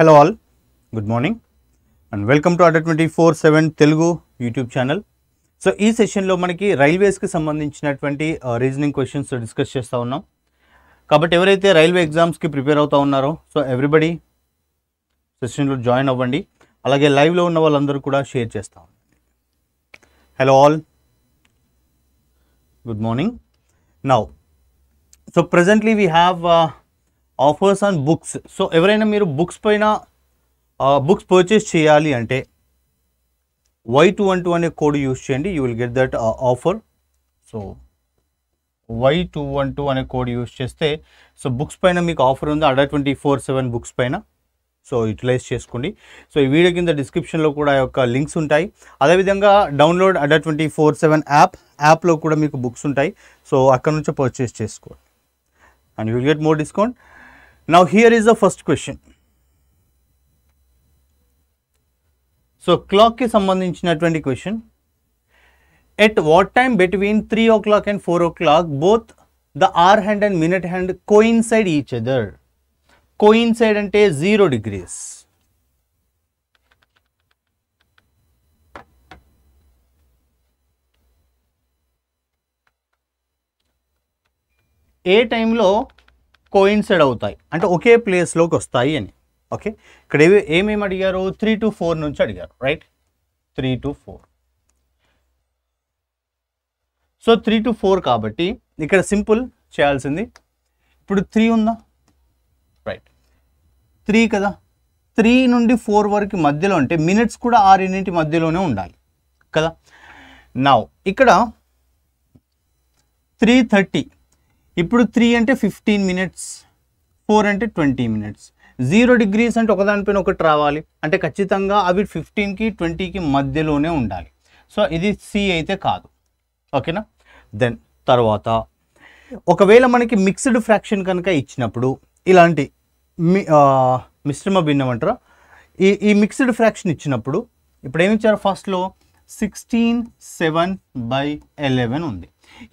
Hello all good morning and welcome to Adda twenty four seven Telugu YouTube channel so ఈ సెషన్లో మనకి రైల్వేస్కి సంబంధించినటువంటి reasoning questions discuss చేస్తూ ఉన్నాం కాబట్టి ఎవరైతే రైల్వే ఎగ్జామ్స్కి ప్రిపేర్ అవుతూ ఉన్నారో సో ఎవ్రీబడి సెషన్లో జాయిన్ అవ్వండి అలాగే లైవ్లో ఉన్న వాళ్ళందరూ కూడా షేర్ చేస్తూ ఉండండి hello all good morning now so presently we have offers on books so ఎవరైనా మీరు బుక్స్ పైన బుక్స్ పర్చేస్ చేయాలి అంటే వై టూ వన్ టూ అనే కోడ్ యూస్ చేయండి you will get that offer so Y two one two అనే code use చేస్తే so books పైన మీకు ఆఫర్ ఉంది Adda twenty four seven books పైన సో యూటిలైజ్ చేసుకోండి సో ఈ వీడియో కింద డిస్క్రిప్షన్లో కూడా యొక్క లింక్స్ ఉంటాయి అదేవిధంగా డౌన్లోడ్ అడా ట్వంటీ ఫోర్ సెవెన్ యాప్ యాప్లో కూడా మీకు బుక్స్ ఉంటాయి సో అక్కడ నుంచి పర్చేస్ చేసుకోండి and you will get more discount Now, here is the first question. So, clock is someone in 20 question. At what time between 3 o'clock and 4 o'clock, both the hour hand and minute hand coincide each other? Coincide and take 0 degrees. A time low, coincide అవుతాయి అంటే ఒకే ప్లేస్లోకి వస్తాయి అని okay ఇక్కడ ఏవి ఏమేమి అడిగారు three to four నుంచి అడిగారు right three to four so three to four కాబట్టి ఇక్కడ సింపుల్ చేయాల్సింది ఇప్పుడు త్రీ ఉందా రైట్ త్రీ కదా త్రీ నుండి ఫోర్ వరకు మధ్యలో అంటే మినిట్స్ కూడా రెండింటి మధ్యలోనే ఉండాలి కదా నా ఇక్కడ త్రీ థర్టీ ఇప్పుడు త్రీ అంటే ఫిఫ్టీన్ మినిట్స్ ఫోర్ అంటే ట్వంటీ మినిట్స్ జీరో డిగ్రీస్ అంటే ఒకదానిపైన ఒకటి రావాలి అంటే ఖచ్చితంగా అవి ఫిఫ్టీన్కి ట్వంటీకి మధ్యలోనే ఉండాలి సో ఇది సి అయితే కాదు ఓకేనా దెన్ తర్వాత ఒకవేళ మనకి మిక్స్డ్ ఫ్రాక్షన్ కనుక ఇచ్చినప్పుడు ఇలాంటి మిశ్రమ భిన్నం అంటారా ఈ ఈ మిక్స్డ్ ఫ్రాక్షన్ ఇచ్చినప్పుడు ఇప్పుడు ఏమి ఇచ్చారు ఫస్ట్లో సిక్స్టీన్ సెవెన్ బై ఎలెవెన్ ఉంది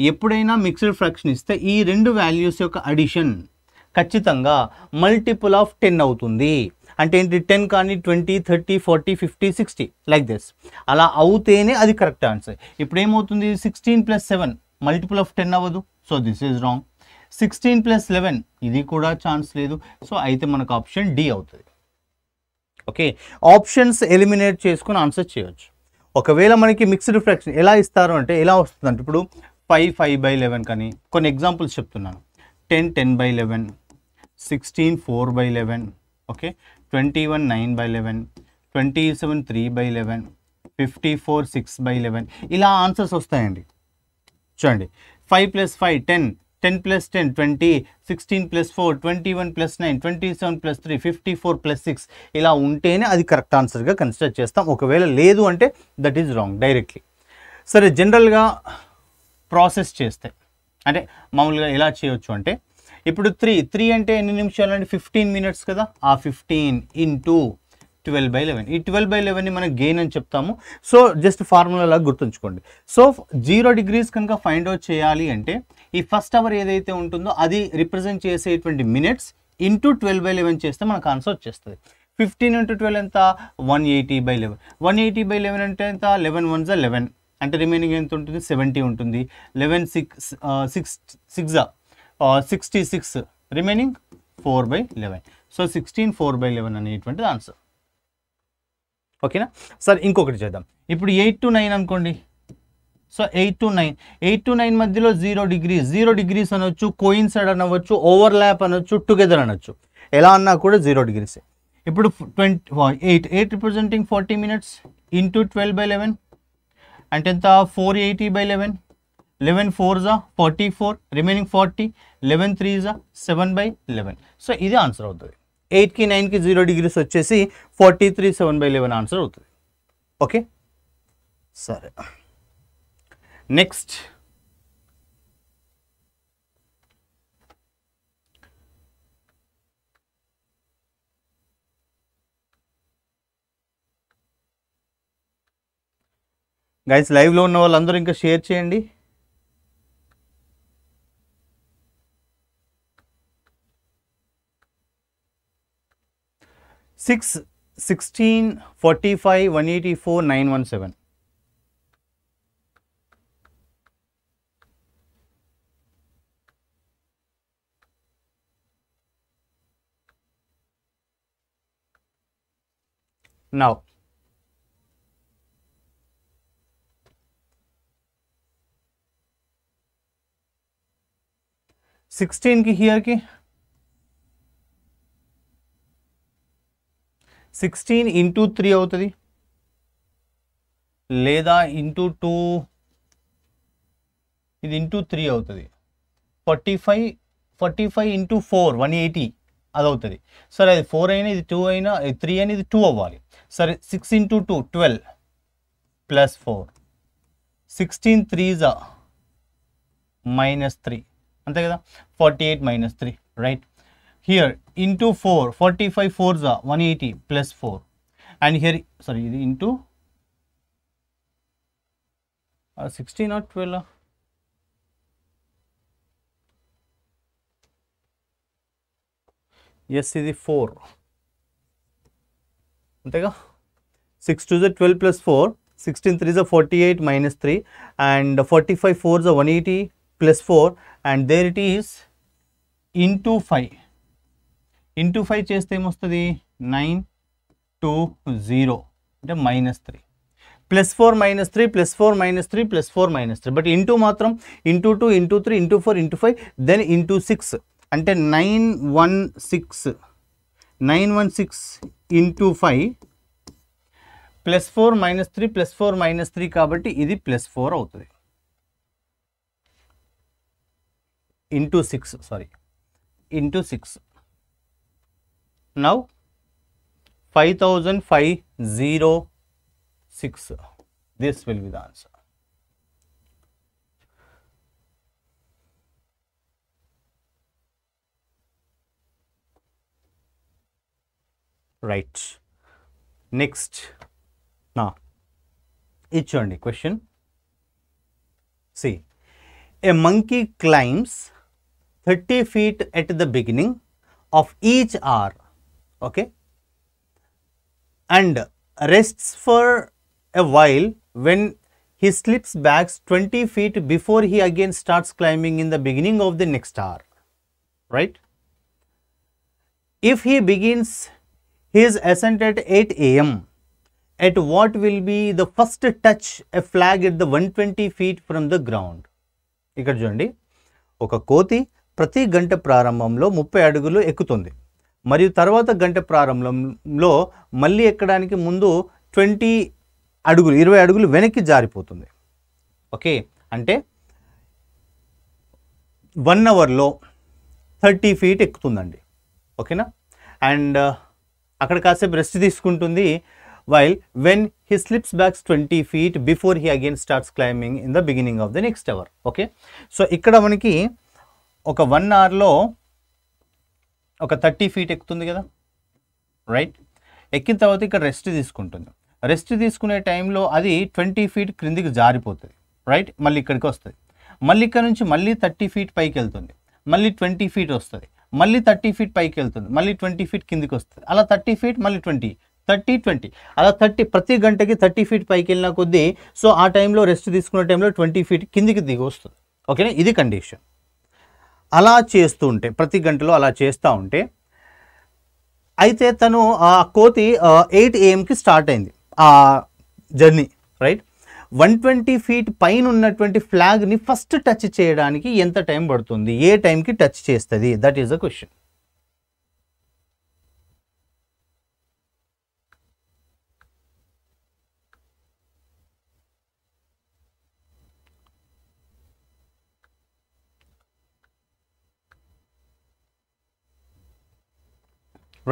ఎప్పుడైనా మిక్స్డ్ ఫ్రాక్షన్ ఇస్తే ఈ రెండు వాల్యూస్ యొక్క అడిషన్ ఖచ్చితంగా మల్టిపుల్ ఆఫ్ టెన్ అవుతుంది అంటే ఏంటి టెన్ కానీ twenty thirty forty fifty sixty like this అలా అవుతేనే అది కరెక్ట్ ఆన్సర్ ఇప్పుడు ఏమవుతుంది sixteen plus seven multiple of ten అవ్వదు so this is wrong sixteen plus eleven ఇది కూడా ఛాన్స్ లేదు సో అయితే మనకు ఆప్షన్ డి అవుతుంది ఓకే ఆప్షన్స్ ఎలిమినేట్ చేసుకుని ఆన్సర్ చేయవచ్చు ఒకవేళ మనకి మిక్స్డ్ ఫ్రాక్షన్ ఎలా ఇస్తారు అంటే ఎలా వస్తుందంటే ఇప్పుడు ఫైవ్ ఫైవ్ బై లెవెన్ కానీ కొన్ని ఎగ్జాంపుల్స్ చెప్తున్నాను ten ten by eleven sixteen four by eleven okay twenty one nine by eleven twenty seven three by eleven fifty four six by eleven ఇలా ఆన్సర్స్ వస్తాయండి చూడండి five plus five ten ten plus ten twenty sixteen plus four twenty one plus nine twenty seven plus three fifty four plus six ఇలా ఉంటేనే అది correct ఆన్సర్గా consider చేస్తాం ఒకవేళ లేదు అంటే దట్ ఈజ్ రాంగ్ డైరెక్ట్లీ సరే జనరల్గా ప్రాసెస్ చేస్తాయి అంటే మామూలుగా ఎలా చేయొచ్చు అంటే ఇప్పుడు త్రీ త్రీ అంటే ఎన్ని నిమిషాలు అంటే ఫిఫ్టీన్ మినిట్స్ కదా ఆ fifteen into twelve by eleven ఈ ట్వెల్వ్ బై లెవెన్ని మనం గెయిన్ అని చెప్తాము సో జస్ట్ ఫార్ములా లాగా గుర్తుంచుకోండి సో జీరో డిగ్రీస్ కనుక ఫైండ్ అవుట్ చేయాలి అంటే ఈ ఫస్ట్ అవర్ ఏదైతే ఉంటుందో అది రిప్రజెంట్ చేసేటువంటి minutes into twelve by eleven చేస్తే మనకు ఆన్సర్ వచ్చేస్తుంది ఫిఫ్టీన్ ఇంటూ ట్వెల్వ్ ఎంత one eighty by eleven one eighty by eleven అంటే ఎంత లెవెన్ వన్స్ లెవెన్ అంటే రిమైనింగ్ ఎంత ఉంటుంది సెవెంటీ ఉంటుంది eleven six six six sixty six remaining four by eleven so sixteen four by eleven అనేటువంటిది answer ఓకేనా sir ఇంకొకటి చేద్దాం ఇప్పుడు ఎయిట్ టు నైన్ అనుకోండి so eight to nine eight to nine మధ్యలో జీరో డిగ్రీస్ జీరో డిగ్రీస్ అనొచ్చు coincide అనవచ్చు overlap అనొచ్చు టుగెదర్ అనొచ్చు ఎలా అన్నా కూడా జీరో డిగ్రీసే ఇప్పుడు twenty eight eight representing forty minutes into twelve by eleven అంటే ఎంత four eighty by eleven eleven four జా forty four remaining forty eleven three జా సెవెన్ బై లెవెన్ సో ఇది ఆన్సర్ అవుతుంది ఎయిట్కి నైన్కి జీరో డిగ్రీస్ వచ్చేసి forty three seven by eleven answer అవుతుంది ఓకే సరే నెక్స్ట్ గైస్ లైవ్లో ఉన్న వాళ్ళందరూ ఇంకా షేర్ చేయండి six sixteen forty five one eighty four nine one seven now సిక్స్టీన్కి హియర్కి సిక్స్టీన్ ఇంటూ త్రీ అవుతుంది లేదా ఇంటూ టూ ఇది ఇంటూ త్రీ అవుతుంది forty five forty five into four one eighty అది అవుతుంది సరే అది ఫోర్ అయినా ఇది టూ అయినా త్రీ అయినా ఇది టూ అవ్వాలి సరే six into two twelve plus four sixteen three జా మైనస్ త్రీ అంతే కదా forty eight minus three right here into four forty five four జా one eighty plus four and here sorry ఇది into sixteen or twelve yes ఇది four అంతేగా six two జ twelve plus four sixteen three జ forty eight minus three and forty five four జ one eighty plus 4 and there it is into 5 into 5 చేస్తే ఏమొస్తుంది 9 to 0 అంటే minus three plus four minus three plus four minus three plus four minus three but into మాత్రం into two into three into four into five then into six అంటే nine one six nine one six into five plus four minus three plus four minus three కాబట్టి ఇది plus four అవుతుంది into 6 sorry into 6 now 5506 this will be the answer right next now each journey question see a monkey climbs 30 feet at the beginning of each hour okay and rests for a while when he slips back 20 feet before he again starts climbing in the beginning of the next hour right if he begins his ascent at 8 am at what will be the first touch a flag at the 120 feet from the ground ఇక్కడ చూడండి ఒక కోతి ప్రతి గంట ప్రారంభంలో ముప్పై అడుగులు ఎక్కుతుంది మరియు తర్వాత గంట ప్రారంభంలో మళ్ళీ ఎక్కడానికి ముందు ట్వంటీ అడుగులు ఇరవై అడుగులు వెనక్కి జారిపోతుంది ఓకే అంటే వన్ అవర్లో థర్టీ ఫీట్ ఎక్కుతుందండి ఓకేనా అండ్ uh, అక్కడ కాసేపు రెస్ట్ తీసుకుంటుంది while when he slips backs twenty feet before he again starts climbing in the beginning of the next hour okay so ఇక్కడ మనకి ఒక వన్ అవర్లో ఒక థర్టీ ఫీట్ ఎక్కుతుంది కదా రైట్ ఎక్కిన తర్వాత ఇక్కడ రెస్ట్ తీసుకుంటుంది రెస్ట్ తీసుకునే టైంలో అది ట్వంటీ ఫీట్ క్రిందికి జారిపోతుంది రైట్ మళ్ళీ ఇక్కడికి వస్తుంది మళ్ళీ ఇక్కడ నుంచి మళ్ళీ థర్టీ ఫీట్ పైకి వెళ్తుంది మళ్ళీ ట్వంటీ ఫీట్ వస్తుంది మళ్ళీ థర్టీ ఫీట్ పైకి వెళ్తుంది మళ్ళీ ట్వంటీ ఫీట్ కిందికి వస్తుంది అలా థర్టీ ఫీట్ మళ్ళీ ట్వంటీ థర్టీ ట్వంటీ అలా థర్టీ ప్రతి గంటకి థర్టీ ఫీట్ పైకి వెళ్ళిన కొద్దీ సో ఆ టైంలో రెస్ట్ తీసుకునే టైంలో ట్వంటీ ఫీట్ కిందికి దిగి వస్తుంది ఓకేనా ఇది కండిషన్ అలా చేస్తూ ఉంటే ప్రతి గంటలో అలా చేస్తూ ఉంటే అయితే తను ఆ కోతి ఎయిట్ ఏఎంకి స్టార్ట్ అయింది ఆ journey right one twenty feet పైన ఉన్నటువంటి ఫ్లాగ్ని ఫస్ట్ టచ్ చేయడానికి ఎంత టైం పడుతుంది ఏ టైంకి టచ్ చేస్తుంది that is a question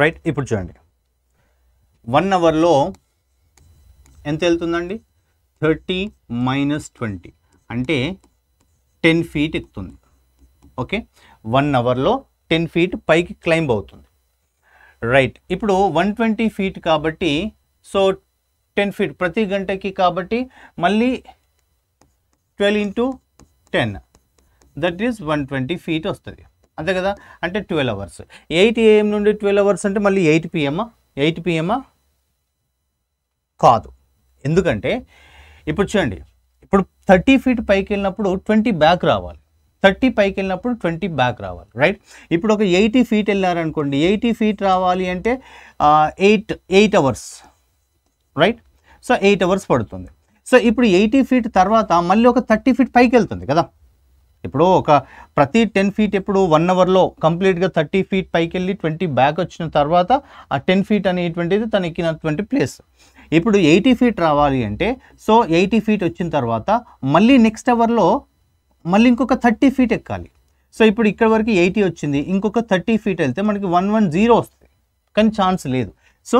right ఇప్పుడు చూడండి వన్ అవర్లో ఎంత వెళ్తుందండి థర్టీ మైనస్ ట్వంటీ అంటే టెన్ ఫీట్ ఎక్కుతుంది ఓకే వన్ అవర్లో టెన్ ఫీట్ పైకి క్లైంబ్ అవుతుంది రైట్ ఇప్పుడు వన్ ట్వంటీ ఫీట్ కాబట్టి సో టెన్ ఫీట్ ప్రతి గంటకి కాబట్టి మళ్ళీ twelve into ten that is one twenty feet వస్తుంది అంతే కదా అంటే ట్వెల్వ్ అవర్స్ ఎయిట్ ఏఎం నుండి ట్వెల్వ్ అవర్స్ అంటే మళ్ళీ ఎయిట్ పిఎమ్మా ఎయిట్ పిఎమ్మా కాదు ఎందుకంటే ఇప్పుడు చూడండి ఇప్పుడు థర్టీ ఫీట్ పైకి వెళ్ళినప్పుడు ట్వంటీ బ్యాక్ రావాలి థర్టీ పైకి వెళ్ళినప్పుడు ట్వంటీ బ్యాక్ రావాలి రైట్ ఇప్పుడు ఒక ఎయిటీ ఫీట్ వెళ్ళారనుకోండి ఎయిటీ ఫీట్ రావాలి అంటే eight eight hours right so eight hours పడుతుంది సో ఇప్పుడు ఎయిటీ ఫీట్ తర్వాత మళ్ళీ ఒక థర్టీ ఫీట్ పైకి వెళ్తుంది కదా ఇప్పుడు ఒక ప్రతి టెన్ ఫీట్ ఇప్పుడు వన్ అవర్లో కంప్లీట్గా థర్టీ ఫీట్ పైకి వెళ్ళి ట్వంటీ బ్యాక్ వచ్చిన తర్వాత ఆ టెన్ ఫీట్ అనేటువంటిది తను ఎక్కినటువంటి ప్లేస్ ఇప్పుడు ఎయిటీ ఫీట్ రావాలి అంటే సో ఎయిటీ ఫీట్ వచ్చిన తర్వాత మళ్ళీ నెక్స్ట్ అవర్లో మళ్ళీ ఇంకొక థర్టీ ఫీట్ ఎక్కాలి సో ఇప్పుడు ఇక్కడ వరకు ఎయిటీ వచ్చింది ఇంకొక థర్టీ ఫీట్ వెళ్తే మనకి వన్ వన్ జీరో వస్తుంది కానీ ఛాన్స్ లేదు సో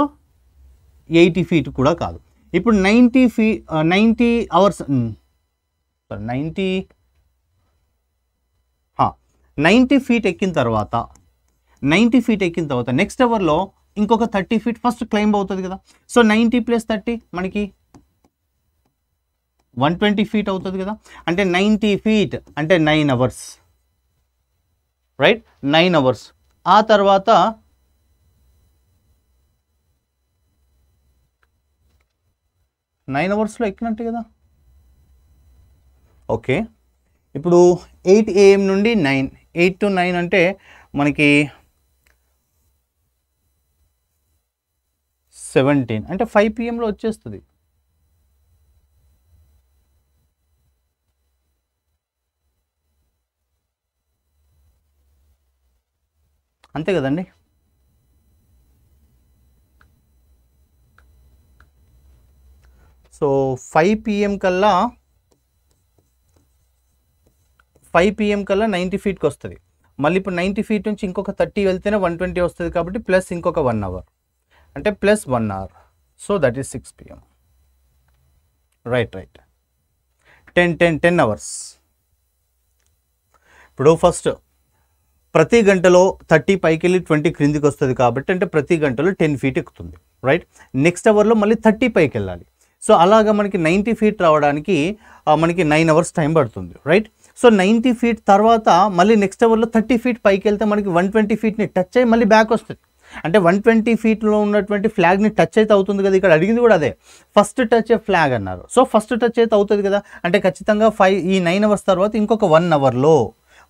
ఎయిటీ ఫీట్ కూడా కాదు ఇప్పుడు ninety fee ninety hours ninety ninety feet ఎక్కిన తర్వాత నైంటీ ఫీట్ ఎక్కిన తర్వాత నెక్స్ట్ అవర్లో ఇంకొక థర్టీ ఫీట్ ఫస్ట్ క్లైంబ్ అవుతుంది కదా సో నైంటీ ప్లస్ థర్టీ మనకి వన్ ట్వంటీ ఫీట్ అవుతుంది కదా అంటే నైంటీ ఫీట్ అంటే nine hours right nine hours ఆ తర్వాత నైన్ అవర్స్లో ఎక్కినట్టు కదా ఓకే ఇప్పుడు ఎయిట్ ఏఎం నుండి నైన్ ఎయిట్ టు నైన్ అంటే మనకి సెవెంటీన్ అంటే ఫైవ్ పిఎంలో వచ్చేస్తుంది అంతే కదండి సో ఫైవ్ పిఎం కల్లా ఫైవ్ పిఎం కల్లా నైంటీ ఫీట్కి వస్తుంది మళ్ళీ ఇప్పుడు నైంటీ ఫీట్ నుంచి ఇంకొక థర్టీ వెళ్తేనే వన్ ట్వంటీ వస్తుంది కాబట్టి ప్లస్ ఇంకొక వన్ అవర్ అంటే plus one hour so that is six PM right right ten ten ten hours ఇప్పుడు ఫస్ట్ ప్రతి గంటలో థర్టీ పైకి వెళ్ళి ట్వంటీ క్రిందికి వస్తుంది కాబట్టి అంటే ప్రతి గంటలో టెన్ ఫీట్ ఎక్కుతుంది రైట్ నెక్స్ట్ అవర్లో మళ్ళీ థర్టీ పైకి వెళ్ళాలి సో అలాగా మనకి నైంటీ ఫీట్ రావడానికి మనకి నైన్ అవర్స్ టైం పడుతుంది రైట్ సో నైంటీ ఫీట్ తర్వాత మళ్ళీ నెక్స్ట్ ఓవర్లో థర్టీ ఫీట్ పైకి వెళ్తే మనకి వన్ ట్వంటీ ఫీట్ని టచ్ అయ్యి మళ్ళీ బ్యాక్ వస్తుంది అంటే వన్ ట్వంటీ ఫీట్లో ఉన్నటువంటి ఫ్లాగ్ని టచ్ అయితే అవుతుంది కదా ఇక్కడ అడిగింది కూడా అదే ఫస్ట్ టచ్ ఫ్లాగ్ అన్నారు సో ఫస్ట్ టచ్ అయితే అవుతుంది కదా అంటే ఖచ్చితంగా ఫైవ్ ఈ నైన్ అవర్స్ తర్వాత ఇంకొక వన్ అవర్లో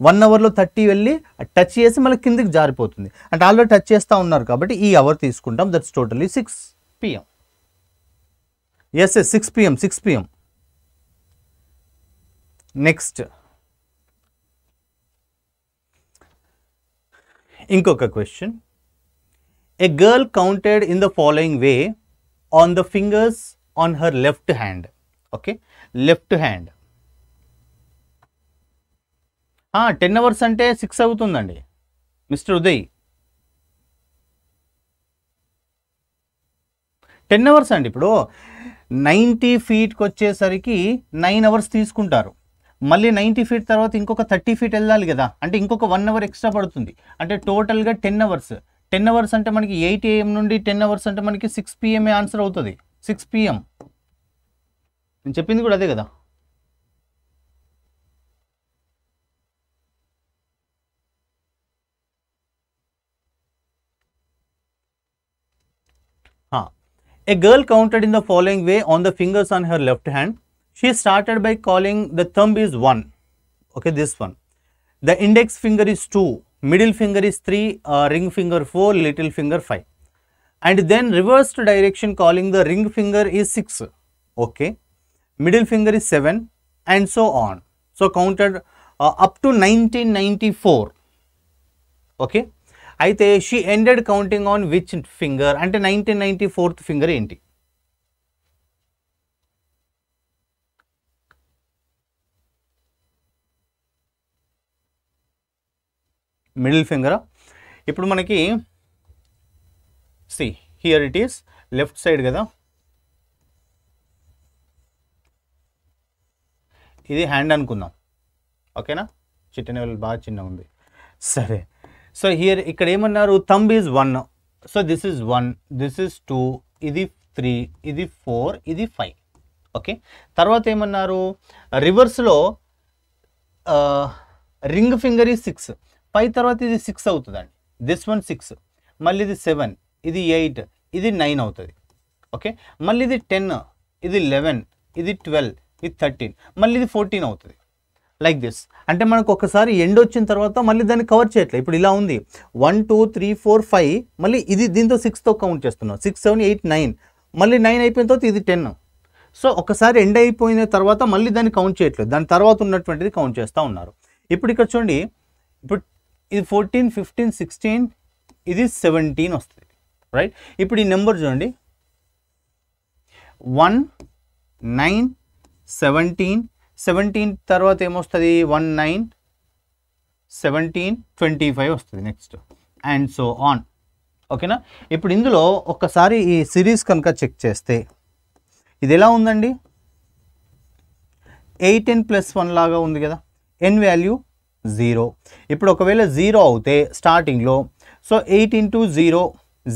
వన్ అవర్లో థర్టీ వెళ్ళి టచ్ చేసి మళ్ళీ కిందికి జారిపోతుంది అంటే ఆల్రెడీ టచ్ చేస్తూ ఉన్నారు కాబట్టి ఈ అవర్ తీసుకుంటాం that's totally six PM yes yes six PM six PM next ఇంకొక question a girl counted in the following way on the fingers on her left hand okay left hand ten hours అంటే six అవుతుందండి mister Uday ten hours అండి ఇప్పుడు ninety ఫీట్కి వచ్చేసరికి nine hours తీసుకుంటారు మళ్ళీ ninety feet తర్వాత ఇంకొక థర్టీ ఫీట్ వెళ్ళాలి కదా అంటే ఇంకొక వన్ అవర్ ఎక్స్ట్రా పడుతుంది అంటే టోటల్గా టెన్ అవర్స్ టెన్ అవర్స్ అంటే మనకి ఎయిట్ ఏఎం నుండి టెన్ అవర్స్ అంటే మనకి సిక్స్ పిఎంఏ ఆన్సర్ అవుతుంది సిక్స్ పిఎం నేను చెప్పింది కూడా అదే కదా A girl counted in the following way on the fingers on her left hand she started by calling the thumb is 1, okay, this one. The index finger is 2, middle finger is 3, uh, ring finger 4, little finger 5. And then reversed direction calling the ring finger is 6, okay, middle finger is 7 and so on. So, counted uh, up to 1994, okay. అయితే she ended counting on which finger అంటే nineteen ninety fourth middle finger ఇప్పుడు మనకి see here it is left side కదా ఇది hand అనుకుందాం ఓకేనా చిట్టిన వెళ్ళి బాగా చిన్న ఉంది సరే సో హియర్ ఇక్కడ ఏమన్నారు thumb is one so this is one this is two ఇది త్రీ ఇది ఫోర్ ఇది ఫైవ్ ఓకే తర్వాత ఏమన్నారు రివర్స్లో ring finger is six five తర్వాత ఇది సిక్స్ అవుతుందండి దిస్ వన్ సిక్స్ మళ్ళీ ఇది సెవెన్ ఇది ఎయిట్ ఇది నైన్ అవుతుంది ఓకే మళ్ళీ ఇది టెన్ ఇది లెవెన్ ఇది ట్వెల్వ్ ఇది థర్టీన్ మళ్ళీ ఇది ఫోర్టీన్ అవుతుంది లైక్ దిస్ అంటే మనకు ఒకసారి ఎండ్ వచ్చిన తర్వాత మళ్ళీ దాన్ని కవర్ చేయట్లేదు ఇప్పుడు ఇలా ఉంది one two three four five మళ్ళీ ఇది దీంతో సిక్స్తో కౌంట్ చేస్తున్నాం సిక్స్ సెవెన్ ఎయిట్ నైన్ మళ్ళీ నైన్ అయిపోయిన తర్వాత ఇది టెన్ సో ఒకసారి ఎండ్ అయిపోయిన తర్వాత మళ్ళీ దాన్ని కౌంట్ చేయట్లేదు దాని తర్వాత ఉన్నటువంటిది కౌంట్ చేస్తూ ఉన్నారు ఇప్పుడు ఇక్కడ చూడండి ఇప్పుడు ఇది ఫోర్టీన్ ఫిఫ్టీన్ సిక్స్టీన్ ఇది సెవెంటీన్ వస్తుంది రైట్ ఇప్పుడు ఈ నెంబర్ చూడండి వన్ నైన్ సెవెంటీన్ సెవెంటీన్ తర్వాత ఏమొస్తుంది one nine seventeen twenty five వస్తుంది నెక్స్ట్ అండ్ సో ఆన్ ఓకేనా ఇప్పుడు ఇందులో ఒక్కసారి ఈ సిరీస్ కనుక చెక్ చేస్తే ఇది ఎలా ఉందండి ఎయిట్ ఎన్ ప్లస్ వన్ లాగా ఉంది కదా ఎన్ వాల్యూ జీరో ఇప్పుడు ఒకవేళ జీరో అవుతే స్టార్టింగ్లో so eight into zero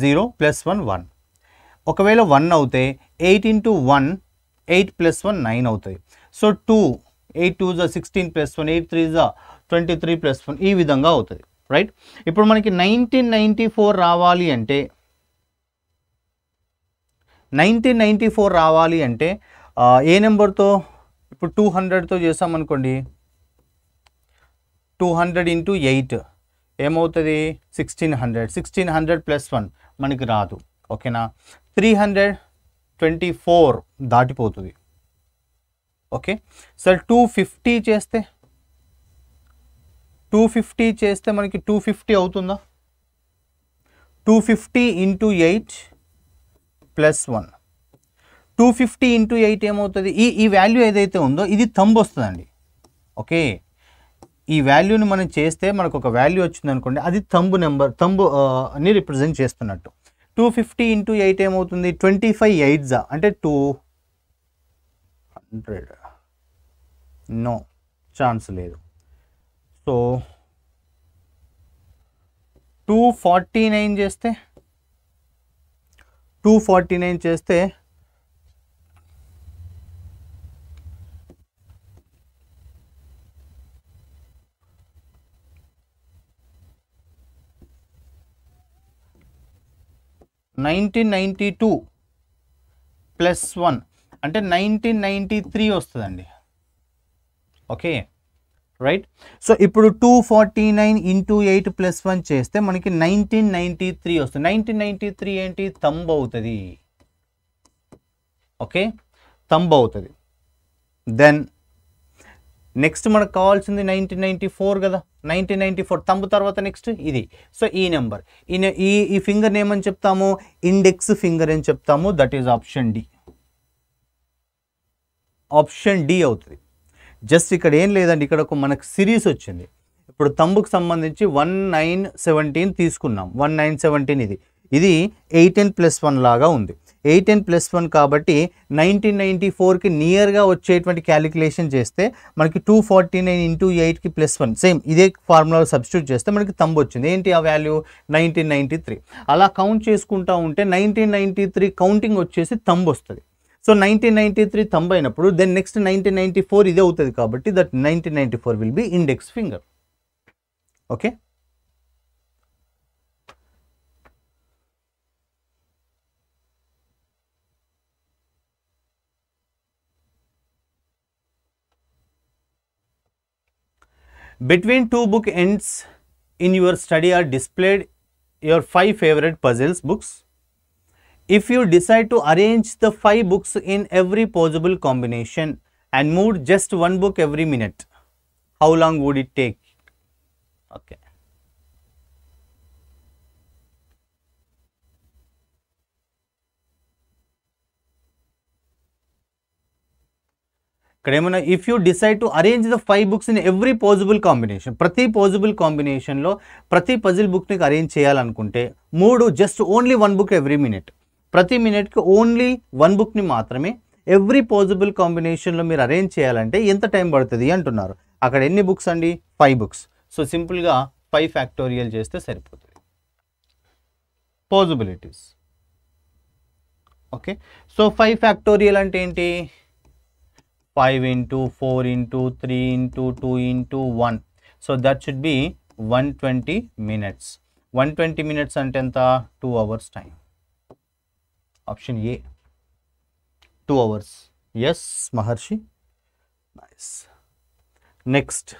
zero plus one one ఒకవేళ వన్ అవుతే eight into one eight plus one nine అవుతుంది సో టూ ఎయిట్ టూ జా sixteen plus one eight three జా ట్వంటీ త్రీ ప్లస్ వన్ ఈ విధంగా అవుతుంది రైట్ ఇప్పుడు మనకి నైన్టీన్ నైంటీ ఫోర్ రావాలి అంటే నైన్టీన్ నైంటీ ఫోర్ రావాలి అంటే ఏ నెంబర్తో ఇప్పుడు టూ హండ్రెడ్తో చేసామనుకోండి టూ హండ్రెడ్ ఇంటూ ఎయిట్ ఏమవుతుంది sixteen hundred sixteen hundred plus one మనకి రాదు ఓకేనా త్రీ హండ్రెడ్ ట్వంటీ ఫోర్ దాటిపోతుంది ఓకే సార్ టూ ఫిఫ్టీ చేస్తే టూ ఫిఫ్టీ చేస్తే మనకి టూ ఫిఫ్టీ అవుతుందా two fifty into eight plus one two fifty into eight ఏమవుతుంది ఈ ఈ వాల్యూ ఏదైతే ఉందో ఇది తంబు వస్తుందండి ఓకే ఈ వాల్యూని మనం చేస్తే మనకు ఒక వాల్యూ వచ్చింది అనుకోండి అది తంబు నెంబర్ తంబు అని రిప్రజెంట్ చేస్తున్నట్టు టూ ఫిఫ్టీ ఇంటూ ఎయిట్ ఏమవుతుంది ట్వంటీ ఫైవ్ ఎయిట్జా అంటే టూ హండ్రెడ్ నో ఛాన్స్ లేదు సో టూ ఫార్టీ నైన్ చేస్తే టూ ఫార్టీ నైన్ చేస్తే nineteen ninety two plus one అంటే నైన్టీన్ నైంటీ త్రీ వస్తుందండి ఓకే రైట్ సో ఇప్పుడు two forty nine into eight plus one చేస్తే మనకి నైన్టీన్ నైంటీ త్రీ వస్తుంది nineteen ninety three ఏంటి thumb అవుతుంది ఓకే తంబ్ అవుతుంది దెన్ నెక్స్ట్ మనకు కావాల్సింది నైన్టీన్ నైన్టీ ఫోర్ కదా నైన్టీన్ నైన్టీ ఫోర్ తంబు తర్వాత నెక్స్ట్ ఇది సో ఈ నెంబర్ ఈ ఈ ఫింగర్ని ఏమని చెప్తాము ఇండెక్స్ ఫింగర్ అని చెప్తాము that is option D option D అవుతుంది జస్ట్ ఇక్కడ ఏం లేదండి ఇక్కడ ఒక మనకు సిరీస్ వచ్చింది ఇప్పుడు తంబుకు సంబంధించి వన్ నైన్ సెవెంటీన్ తీసుకున్నాం వన్ నైన్ సెవెంటీన్ ఇది ఇది ఎయిటీన్ ప్లస్ వన్ లాగా ఉంది ఎయిటీన్ ప్లస్ వన్ కాబట్టి నైన్టీన్ నైంటీ ఫోర్కి నియర్గా వచ్చేటువంటి క్యాలిక్యులేషన్ చేస్తే మనకి టూ ఫార్టీ నైన్ ఇంటూ ఎయిట్కి ప్లస్ వన్ సేమ్ ఇదే ఫార్ములా సబ్స్టిట్యూట్ చేస్తే మనకి తంబు వచ్చింది ఏంటి ఆ వాల్యూ నైన్టీన్ నైంటీ త్రీ అలా కౌంట్ చేసుకుంటా ఉంటే నైన్టీన్ నైంటీ త్రీ కౌంటింగ్ వచ్చేసి తంబు వస్తుంది so nineteen ninety three thumb అయినప్పుడు then next nineteen ninety four ఇదే అవుతుంది కాబట్టి that nineteen ninety four will be index finger okay Between two book ends in your study are displayed your five favorite puzzles books. If you decide to arrange the five books in every possible combination and move just one book every minute, how long would it take? Okay. ఇక్కడ ఏమన్నా if you decide to arrange the five books in every possible combination ప్రతి possible కాంబినేషన్లో ప్రతి puzzle బుక్ని arrange చేయాలనుకుంటే మూడు just only one book every minute ప్రతి మినిట్కి ఓన్లీ వన్ బుక్ని మాత్రమే ఎవ్రీ పాజిబుల్ కాంబినేషన్లో మీరు అరేంజ్ చేయాలంటే ఎంత టైం పడుతుంది అంటున్నారు అక్కడ ఎన్ని బుక్స్ అండి ఫైవ్ బుక్స్ సో సింపుల్గా ఫైవ్ ఫ్యాక్టోరియల్ చేస్తే సరిపోతుంది possibilities okay so five factorial అంటే ఏంటి 5 into 4 into 3 into 2 into 1. So, that should be 120 minutes. 120 minutes and 10th 2 hours time. Option A. 2 hours. Yes, Maharshi. Nice. Next.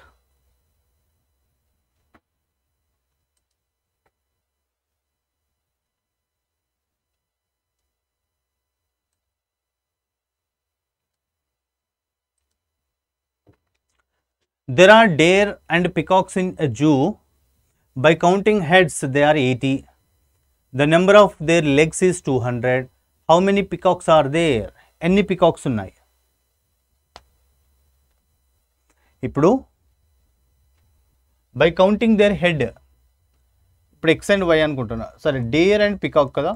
There are deer and peacocks in a zoo. By counting heads, they are 80. The number of their legs is 200. How many peacocks are there? any peacocks unnai ఇప్పుడు by counting their head ఇప్పుడు X and Y అనుకుంటున్నా సరే dare and peacock కదా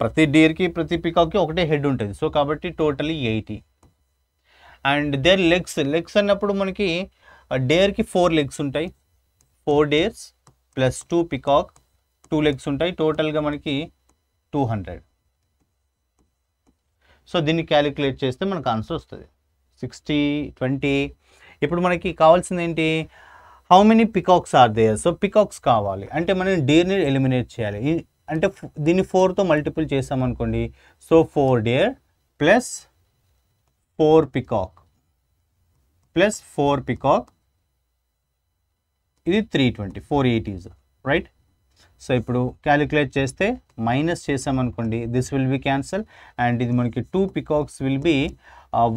ప్రతి డేర్కి ప్రతి పికాక్కి ఒకటే head ఉంటుంది so కాబట్టి totally eighty and their legs legs అన్నప్పుడు మనకి డేర్కి ఫోర్ లెగ్స్ ఉంటాయి four deers plus two peacock two legs ఉంటాయి టోటల్గా మనకి టూ హండ్రెడ్ సో దీన్ని క్యాలిక్యులేట్ చేస్తే మనకు ఆన్సర్ వస్తుంది సిక్స్టీ ట్వంటీ ఇప్పుడు మనకి కావాల్సింది ఏంటి how many peacocks are there so peacocks కావాలి అంటే మనం డేర్ని ఎలిమినేట్ చేయాలి అంటే దీన్ని ఫోర్తో మల్టిపుల్ చేసామనుకోండి so four deer plus 4 peacock plus 4 peacock ఇది three twenty four eighties right so ఇప్పుడు క్యాలిక్యులేట్ చేస్తే మైనస్ చేసామనుకోండి this will be cancel and ఇది మనకి two peacocks will be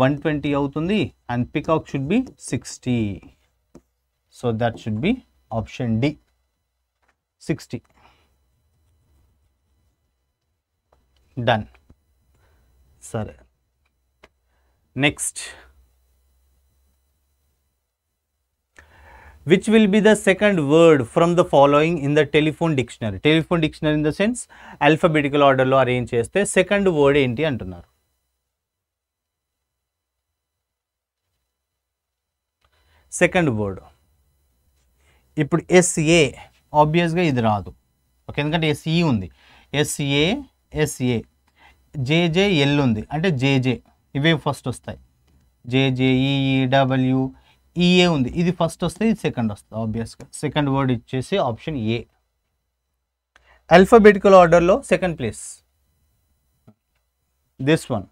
one twenty అవుతుంది and peacock should be sixty so that should be option D sixty done సరే Next, which will be the second word from the following in the telephone dictionary. Telephone dictionary in the sense alphabetical order lo arrange cheste second word enti antunnaru. Second word ఇప్పుడు SA ఆబ్వియస్గా ఇది రాదు okay ఎందుకంటే SE ఉంది SA SA జేజే L ఉంది అంటే జేజే ఇవే first వస్తాయి JJEEW EA e, e, e, ఉంది ఇది ఫస్ట్ వస్తే ఇది సెకండ్ వస్తుంది ఆబ్వియస్గా సెకండ్ వర్డ్ ఇచ్చేసి ఆప్షన్ ఏ అల్ఫాబెటికల్ ఆర్డర్లో second place this one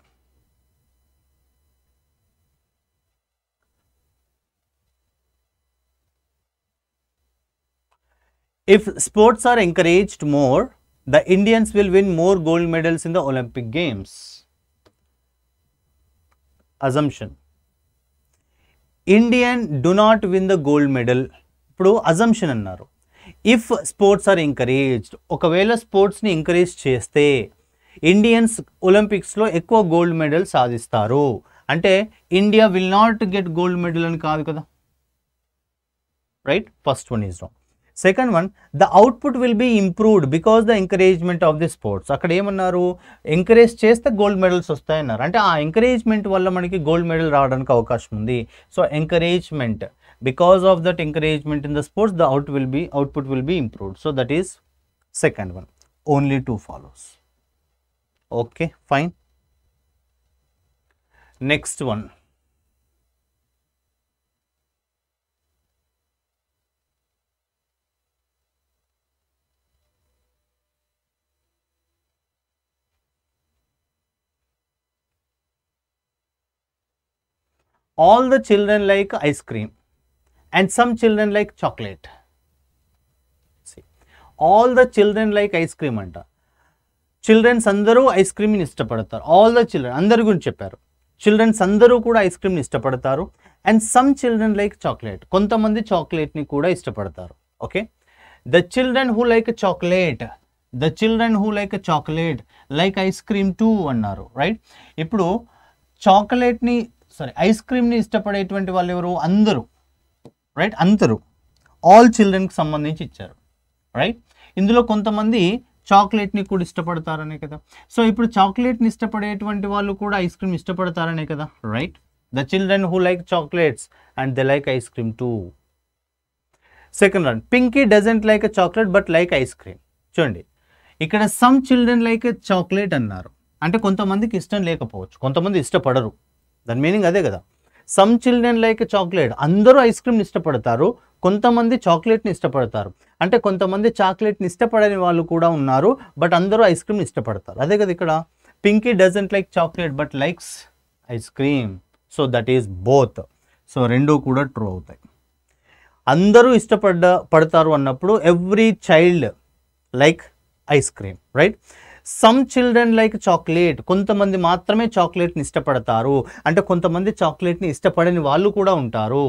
If sports are encouraged more, the Indians will win more gold medals in the Olympic Games. Assumption Indian do not win the gold medal ఇప్పుడు assumption అన్నారు if sports are encouraged ఒకవేళ స్పోర్ట్స్ని encourage చేస్తే Indians ఒలింపిక్స్లో ఎక్కువ gold medal సాధిస్తారు అంటే India will not get gold medal అని కాదు కదా right first one is wrong second one the output will be improved because the encouragement of the sports అక్కడ ఏమన్నారు ఎంకరేజ్ చేస్తే గోల్డ్ మెడల్స్ వస్తాయన్నారు అంటే ఆ ఎంకరేజ్మెంట్ వల్ల మనకి గోల్డ్ మెడల్ రావడానికి అవకాశం ఉంది so encouragement because of that encouragement in the sports the out will be output will be improved so that is second one only two follows okay fine next one all the children like ice cream and some children like chocolate all the children like ice cream అంట childrens అందరూ ice క్రీమ్ని ఇష్టపడతారు all the children అందరి గురించి చెప్పారు children's అందరూ కూడా ice క్రీమ్ని ఇష్టపడతారు and some children like chocolate కొంతమంది చాక్లెట్ని కూడా ఇష్టపడతారు okay the children who like chocolate the children who like chocolate like ice cream too అన్నారు రైట్ ఇప్పుడు చాక్లెట్ని సారీ ఐస్ క్రీమ్ని ఇష్టపడేటువంటి వాళ్ళు ఎవరు అందరూ రైట్ అందరూ ఆల్ చిల్డ్రన్కి సంబంధించి ఇచ్చారు రైట్ ఇందులో కొంతమంది చాక్లెట్ని కూడా ఇష్టపడతారనే కదా సో ఇప్పుడు చాక్లెట్ని ఇష్టపడేటువంటి వాళ్ళు కూడా ఐస్ క్రీమ్ ఇష్టపడతారనే కదా right the children who like chocolates and the like ice cream too second round Pinky doesn't like a chocolate but like ice cream చూడండి ఇక్కడ సమ్ చిల్డ్రన్ లైక్ చాక్లెట్ అన్నారు అంటే కొంతమందికి ఇష్టం లేకపోవచ్చు కొంతమంది ఇష్టపడరు దాని మీనింగ్ అదే కదా సమ్ చిల్డ్రన్ లైక్ చాక్లెట్ అందరూ ఐస్ క్రీమ్ని ఇష్టపడతారు కొంతమంది చాక్లెట్ని ఇష్టపడతారు అంటే కొంతమంది చాక్లెట్ని ఇష్టపడని వాళ్ళు కూడా ఉన్నారు బట్ అందరూ ఐస్ క్రీమ్ని ఇష్టపడతారు అదే కదా ఇక్కడ Pinky doesn't like chocolate but likes ice cream so that is both so రెండూ కూడా ట్రూ అవుతాయి అందరూ ఇష్టపడ్డ పడతారు అన్నప్పుడు every child like ice cream right some children like chocolate కొంతమంది మాత్రమే చాక్లెట్ని ఇష్టపడతారు అంటే కొంతమంది చాక్లెట్ని ఇష్టపడని వాళ్ళు కూడా ఉంటారు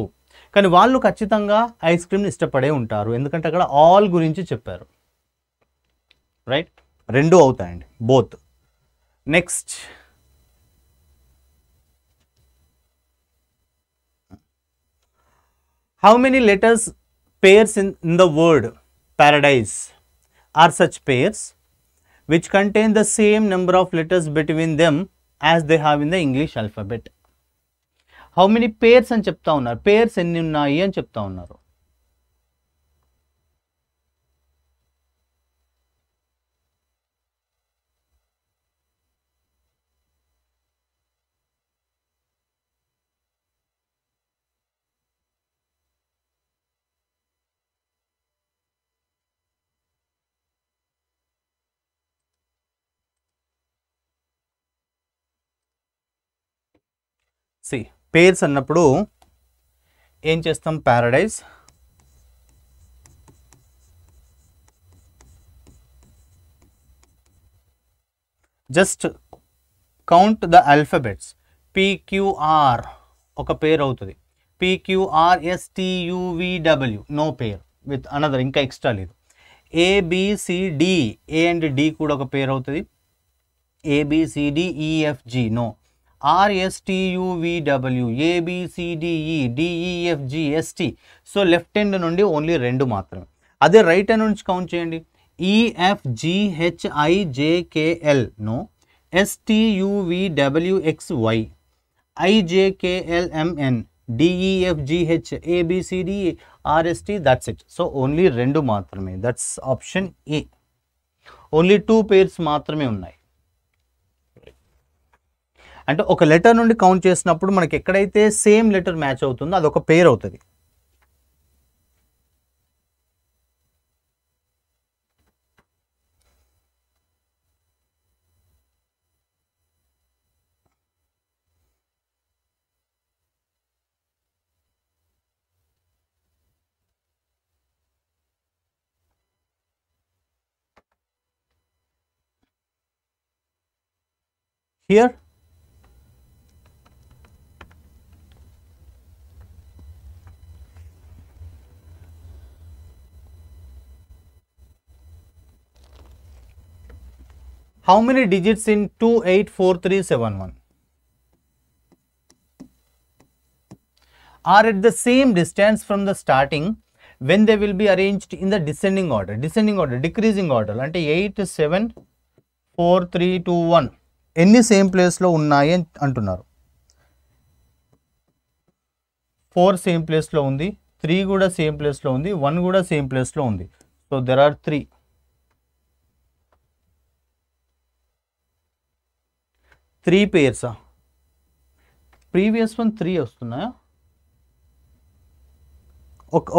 కానీ వాళ్ళు ఖచ్చితంగా ఐస్ క్రీమ్ని ఇష్టపడే ఉంటారు ఎందుకంటే అక్కడ ఆల్ గురించి చెప్పారు రైట్ రెండు అవుతాయండి both next how many letters pairs in in the word paradise are such pairs which contain the same number of letters between them as they have in the English alphabet. How many pairs అని చెప్తా ఉన్నారు pairs ఎన్ని ఉన్నాయి అని చెప్తా ఉన్నారు C pairs అన్నప్పుడు ఏం చేస్తాం Paradise just count the అల్ఫబెట్స్ PQR ఒక పేరు అవుతుంది PQR ఎస్టీయువిడబ్ల్యూ no pair with another ఇంకా ఎక్స్ట్రా లేదు ఏబిసిడి ఏ అండ్ డి కూడా ఒక పేరు అవుతుంది ABCDEFG no ఆర్ఎస్టీయువిడబ్ల్యూ ABCDE డిఈఎఫ్జిఎస్టి so left hand నుండి ఓన్లీ రెండు మాత్రమే అదే రైట్ హ్యాండ్ నుంచి కౌంట్ చేయండి ఈఎఫ్జిహెచ్ఐజేకేఎల్ను ఎస్టీయువిడబ్ల్యూఎక్స్వై ఐజేకేఎల్ఎంఎన్ డిఈఎఫ్జిహెచ్ A B C D RST that's it so only రెండు మాత్రమే that's option A only two pairs మాత్రమే ఉన్నాయి అంటే ఒక లెటర్ నుండి కౌంట్ చేసినప్పుడు మనకి ఎక్కడైతే సేమ్ లెటర్ మ్యాచ్ అవుతుందో అదొక పేరు అవుతుంది here How many digits in 284371 are at the same distance from the starting when they will be arranged in the descending order, descending order, decreasing order అంటే eight seven four three two one ఎన్ని same ప్లేస్లో ఉన్నాయి అని అంటున్నారు four same ప్లేస్లో ఉంది three కూడా same ప్లేస్లో ఉంది వన్ కూడా సేమ్ ప్లేస్లో ఉంది so there are three three పేర్సా ప్రీవియస్ వన్ త్రీ వస్తున్నాయా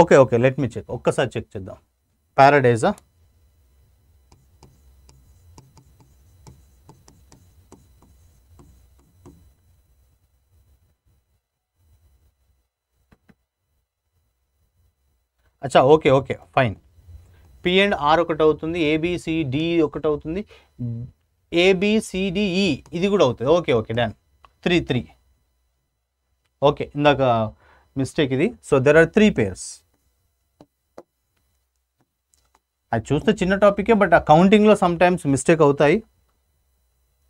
okay okay let me check ఒక్కసారి చెక్ చేద్దాం ప్యారడైజా అచ్చా okay okay fine P and R ఒకటి అవుతుంది ఏబిసిడి ఒకటి అవుతుంది ఏబిసిడిఈ e. ఇది కూడా అవుతుంది okay okay done three three okay ఇందాక మిస్టేక్ ఇది so there are three pairs అది చూస్తే చిన్న టాపికే బట్ ఆ కౌంటింగ్లో సమ్టైమ్స్ మిస్టేక్ అవుతాయి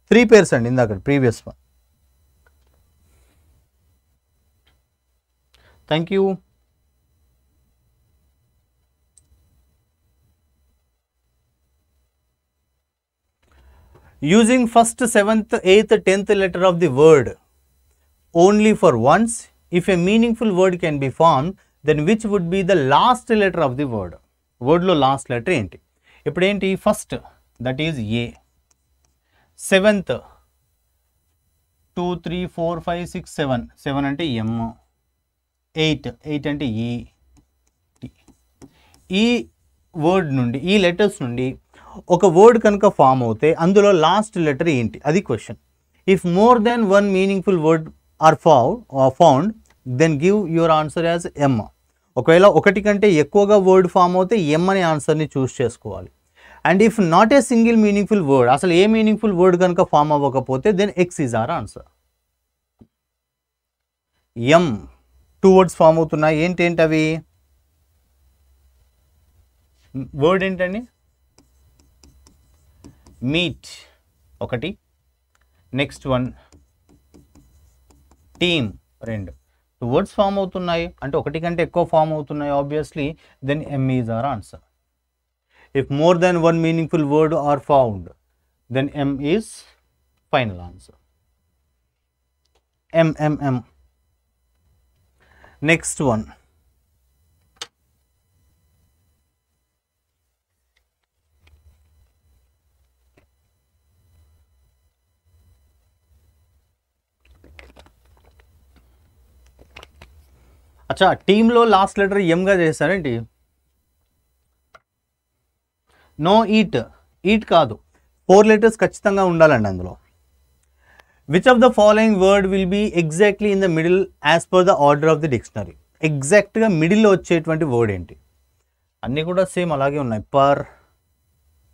త్రీ పేర్స్ అండి ఇందాక previous one thank you using first seventh eighth tenth letter of the word only for once if a meaningful word can be form then which would be the last letter of the word వర్డ్లో last letter ఏంటి ఇప్పుడు ఏంటి first that is A seventh two three four five six seven seven అంటే M eight eight అంటే ఈ ఈ word నుండి ఈ లెటర్స్ నుండి ఒక వర్డ్ కనుక ఫామ్ అవుతే అందులో లాస్ట్ లెటర్ ఏంటి అది question if more then one meaningful word are ఫావ్ found then give your answer as M ఒకవేళ ఒకటి కంటే ఎక్కువగా వర్డ్ ఫామ్ అవుతే ఎమ్ అనే ఆన్సర్ని చూస్ చేసుకోవాలి and if not a single meaningful word అసలు ఏ మీనింగ్ఫుల్ వర్డ్ కనుక ఫామ్ అవ్వకపోతే then X is our answer um two words form అవుతున్నాయి ఏంటి ఏంటి అవి వర్డ్ hmm, ఏంటండి మీట్ ఒకటి నెక్స్ట్ వన్ టీమ్ రెండు టూ వర్డ్స్ ఫామ్ అవుతున్నాయి అంటే ఒకటి కంటే ఎక్కువ ఫామ్ అవుతున్నాయి obviously then M is our answer if more than one meaningful word are found then m is final answer m m m next అచ్చా టీంలో లాస్ట్ లెటర్ ఎంగా చేస్తారేంటి నో ఈట్ ఈట్ కాదు ఫోర్ లెటర్స్ ఖచ్చితంగా ఉండాలండి అందులో which of the following word will be exactly in the middle as per the order of the dictionary ఎగ్జాక్ట్గా మిడిల్లో వచ్చేటువంటి వర్డ్ ఏంటి అన్నీ కూడా సేమ్ అలాగే ఉన్నాయి పర్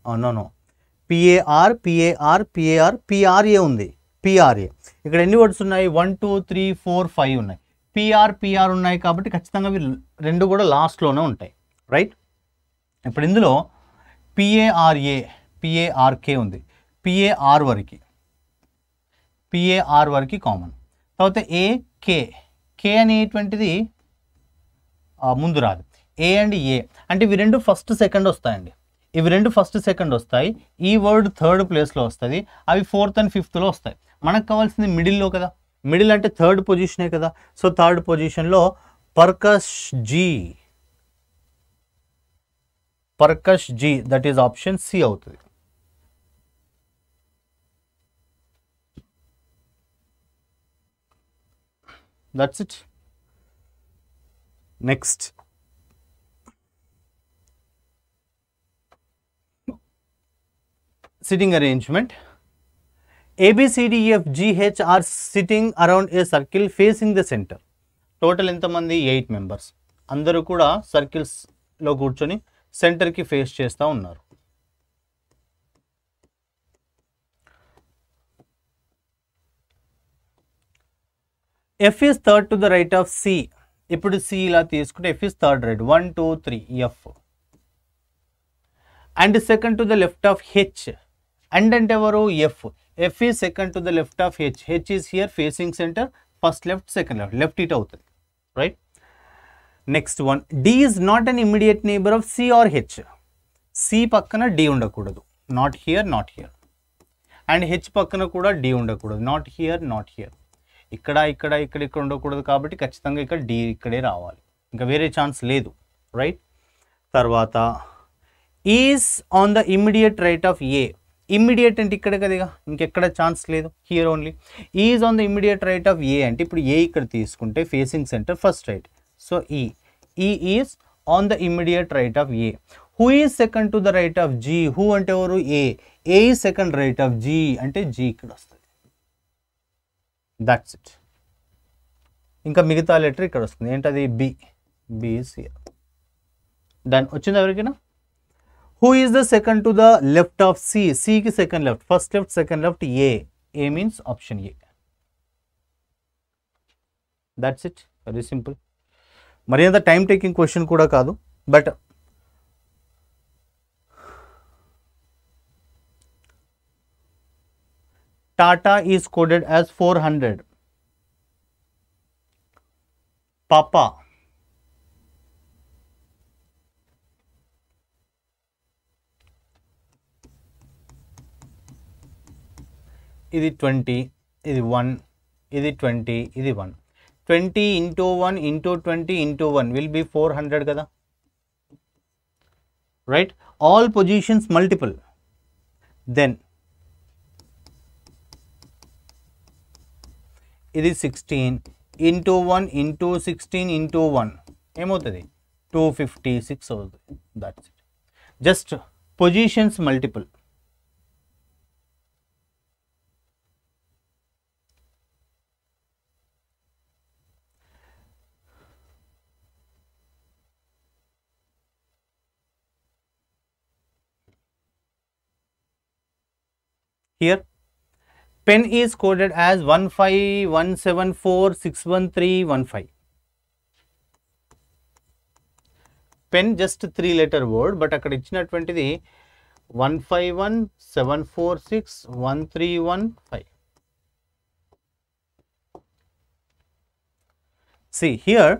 అవునవును పిఏఆర్ పిఏఆర్ పిఏఆర్ పిఆర్ఏ ఉంది పిఆర్ఏ ఇక్కడ ఎన్ని వర్డ్స్ ఉన్నాయి one two three four five ఉన్నాయి పిఆర్ పిఆర్ ఉన్నాయి కాబట్టి ఖచ్చితంగా అవి రెండు కూడా లాస్ట్లోనే ఉంటాయి రైట్ ఇప్పుడు ఇందులో పిఏఆర్ఏ పిఏఆర్కే ఉంది పిఏఆర్ వరకు పిఏఆర్ వరకు కామన్ తర్వాత ఏకే కే అనేటువంటిది ముందు రాదు ఏ అండ్ ఏ అంటే ఇవి రెండు ఫస్ట్ సెకండ్ వస్తాయండి ఇవి రెండు ఫస్ట్ సెకండ్ వస్తాయి ఈ వర్డ్ థర్డ్ ప్లేస్లో వస్తుంది అవి ఫోర్త్ అండ్ ఫిఫ్త్లో వస్తాయి మనకు కావాల్సింది మిడిల్లో కదా మిడిల్ అంటే థర్డ్ పొజిషనే కదా సో థర్డ్ పొజిషన్లో పర్కస్ జీ పర్కష్ G that is option C అవుతుంది that's it next sitting arrangement A, B, C, D, E, F, G, H are sitting total ఎంతమంది ఎయిట్ మెంబర్స్ అందరూ కూడా సర్కిల్స్లో కూర్చొని సెంటర్కి ఫేస్ చేస్తూ ఉన్నారు F is third to the right of C ఇప్పుడు సి ఇలా తీసుకుంటే F is third right one two three F and second to the left of H and అంటే ఎవరు F F E second to the left of H H is here facing center first left second left left it అవుతుంది right next one D is not an immediate neighbour of C or H C పక్కన D ఉండకూడదు not here not here and H పక్కన కూడా D ఉండకూడదు not here not here ఇక్కడ ఇక్కడ ఇక్కడ ఇక్కడ ఉండకూడదు కాబట్టి ఖచ్చితంగా ఇక్కడ డి ఇక్కడే రావాలి ఇంకా వేరే ఛాన్స్ లేదు రైట్ తర్వాత is on the immediate right of A immediate అంటే ఇక్కడే కదా ఇక ఇంకెక్కడ ఛాన్స్ లేదు here only is on the immediate right of A అంటే ఇప్పుడు ఏ ఇక్కడ తీసుకుంటే facing center first right so E E is on the immediate right of A who is second to the right of G who అంటే ఎవరు A A second right of G అంటే G ఇక్కడ వస్తుంది that's it ఇంకా మిగతా letter ఇక్కడ వస్తుంది ఏంటది బి బిఎస్ హియర్ దాని వచ్చింది ఎవరికైనా who is the second to the left of C C की second left first left second left A A means option A that's it very simple मरी ఎంత टाइम टेकिंग क्वेश्चन కూడా కాదు but data is coded as four ఇది twenty ఇది one ఇది twenty ఇది one twenty into one into twenty into one will be four hundred కదా right all positions multiple then ఇది sixteen into one into sixteen into one ఏమవుతుంది two fifty six అవుతుంది that's it just positions multiple here pen is coded as 15174613151. Pen just three letter word, but akkada ichinatuntidi 15174613151. See here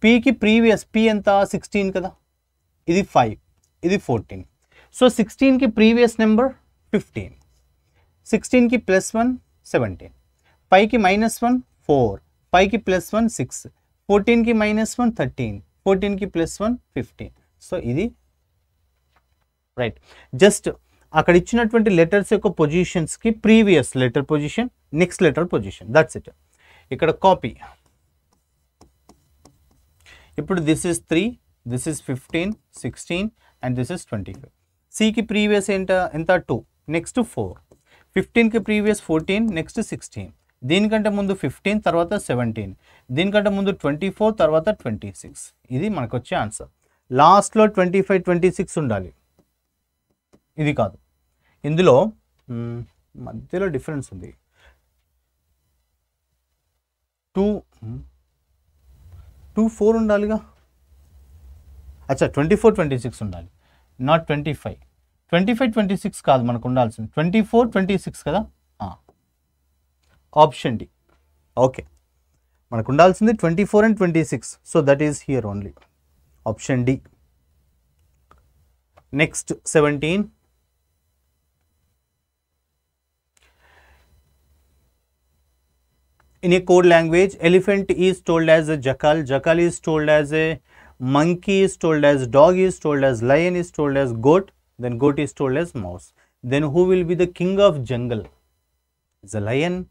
P ki previous P enta 16 kada, idi 5, idi 14. So 16 ki previous number fifteen sixteen की plus one seventeen पाई की minus one four पाई की plus one six fourteen की minus one thirteen fourteen की plus one fifteen so ఇది right just అక్కడ ఇచ్చినటువంటి లెటర్స్ యొక్క పొజిషన్స్కి previous letter position next letter position that's it ఇక్కడ కాపీ ఇప్పుడు this is three this is fifteen sixteen and this is twenty five సికి previous ఏంట ఎంత two next four ఫిఫ్టీన్కి previous fourteen next sixteen దీనికంటే ముందు ఫిఫ్టీన్ తర్వాత సెవెంటీన్ దీనికంటే ముందు ట్వంటీ ఫోర్ తర్వాత ట్వంటీ సిక్స్ ఇది మనకు వచ్చే ఆన్సర్ లాస్ట్లో ట్వంటీ ఫైవ్ ట్వంటీ సిక్స్ ఉండాలి ఇది కాదు ఇందులో మధ్యలో డిఫరెన్స్ ఉంది టూ టూ ఫోర్ ఉండాలిగా అచ్చా ట్వంటీ ఫోర్ ట్వంటీ సిక్స్ ఉండాలి not twenty five twenty five twenty six కాదు మనకు ఉండాల్సింది ట్వంటీ ఫోర్ ట్వంటీ సిక్స్ కదా ఆప్షన్ డి ఓకే మనకు ఉండాల్సింది twenty four and twenty six so that is here only option D next seventeen in a code language elephant is told as a jackal jackal is told as a monkey is told as dog is told as lion is told as goat Then goat is told as mouse. Then who will be the king of jungle? The lion.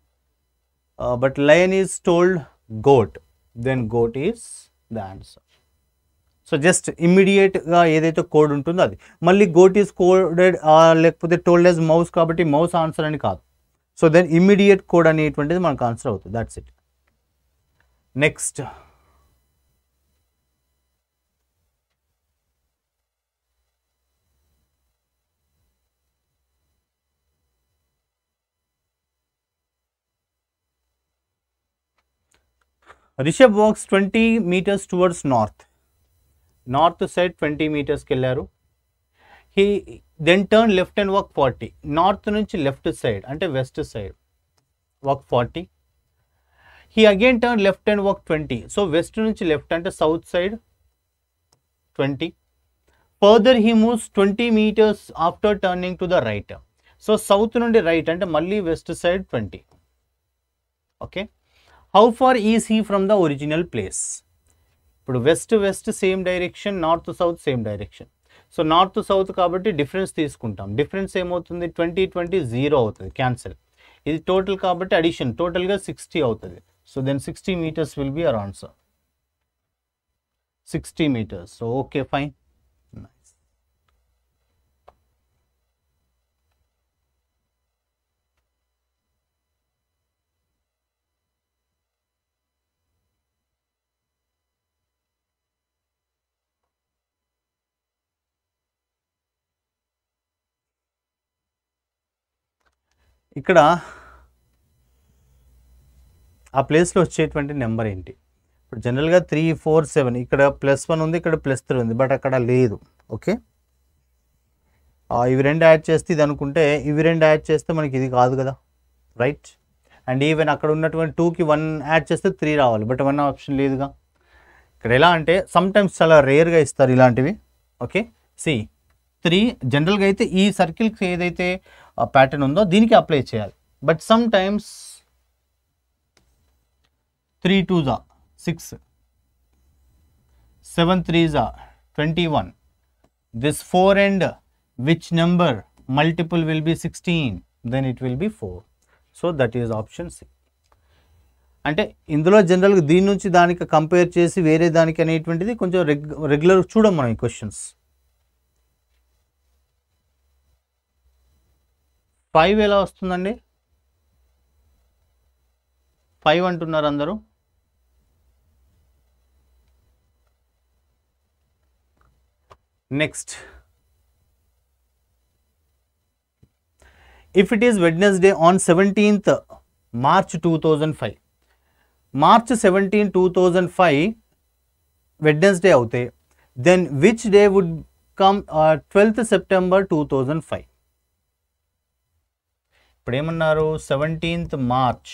Uh, but lion is told goat. Then goat is the answer. So just ఇమ్మీడియట్గా ఏదైతే code ఉంటుందో అది మళ్ళీ goat is coded లేకపోతే told as mouse కాబట్టి mouse answer అని కాదు so then immediate code అనేటువంటిది మనకు ఆన్సర్ అవుతుంది that's it next Rishabh walks twenty meters towards north north side twenty మీటర్స్కి వెళ్ళారు he then turn left and walk forty north నుంచి లెఫ్ట్ సైడ్ అంటే west side walk forty he again turn left and walk twenty so west నుంచి left అంటే south side twenty further he moves twenty meters after turning to the right so south నుండి right అంటే మళ్ళీ west side twenty okay how far is he from the original place ఇప్పుడు west west same direction north south same direction so north south కాబట్టి difference తీసుకుంటాం difference ఏమవుతుంది twenty twenty zero అవుతుంది cancel ఇది total కాబట్టి addition టోటల్గా sixty అవుతుంది so then sixty meters will be our answer sixty meters so okay fine ఇక్కడ ఆ ప్లేస్లో వచ్చేటువంటి నెంబర్ ఏంటి ఇప్పుడు జనరల్గా త్రీ ఫోర్ సెవెన్ ఇక్కడ ప్లస్ వన్ ఉంది ఇక్కడ ప్లస్ త్రీ ఉంది బట్ అక్కడ లేదు ఓకే ఇవి రెండు యాడ్ చేస్తే ఇది అనుకుంటే ఇవి రెండు యాడ్ చేస్తే మనకి ఇది కాదు కదా రైట్ అండ్ ఈవెన్ అక్కడ ఉన్నటువంటి టూకి వన్ యాడ్ చేస్తే త్రీ రావాలి బట్ వన్ ఆప్షన్ లేదుగా ఇక్కడ ఎలా అంటే సమ్టైమ్స్ చాలా రేర్గా ఇస్తారు ఇలాంటివి ఓకే సి త్రీ జనరల్గా అయితే ఈ సర్కిల్కి ఏదైతే ప్యాటర్న్ ఉందో దీనికి అప్లై చేయాలి but sometimes three two జా సిక్స్ సెవెన్ త్రీ జా twenty one this four and which number multiple will be sixteen then it will be four so that is option C అంటే ఇందులో జనరల్గా దీని నుంచి దానికి కంపేర్ చేసి వేరే దానికి అనేటువంటిది కొంచెం రెగ్యులర్ చూడం మనం ఈ క్వశ్చన్స్ ఫైవ్ ఎలా వస్తుందండి ఫైవ్ అంటున్నారు అందరూ next if it is Wednesday on seventeenth March two thousand five March seventeen two thousand five Wednesday అవుతే then which day would come twelfth September two thousand five ఇప్పుడు ఏమన్నారు seventeenth March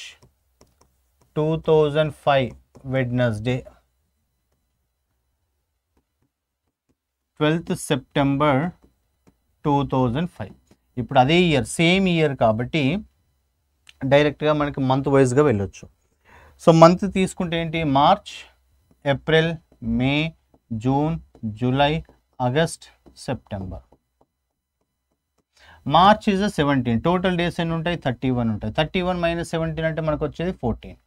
two thousand five Wednesday twelfth September two thousand five ఇప్పుడు అదే year same year కాబట్టి డైరెక్ట్గా మనకి month వైజ్గా వెళ్ళొచ్చు సో మంత్ తీసుకుంటే ఏంటి March April May June July August September March is seventeen total days ఎన్ని ఉంటాయి థర్టీ వన్ ఉంటాయి థర్టీ వన్ మైనస్ సెవెంటీన్ అంటే మనకు వచ్చేది ఫోర్టీన్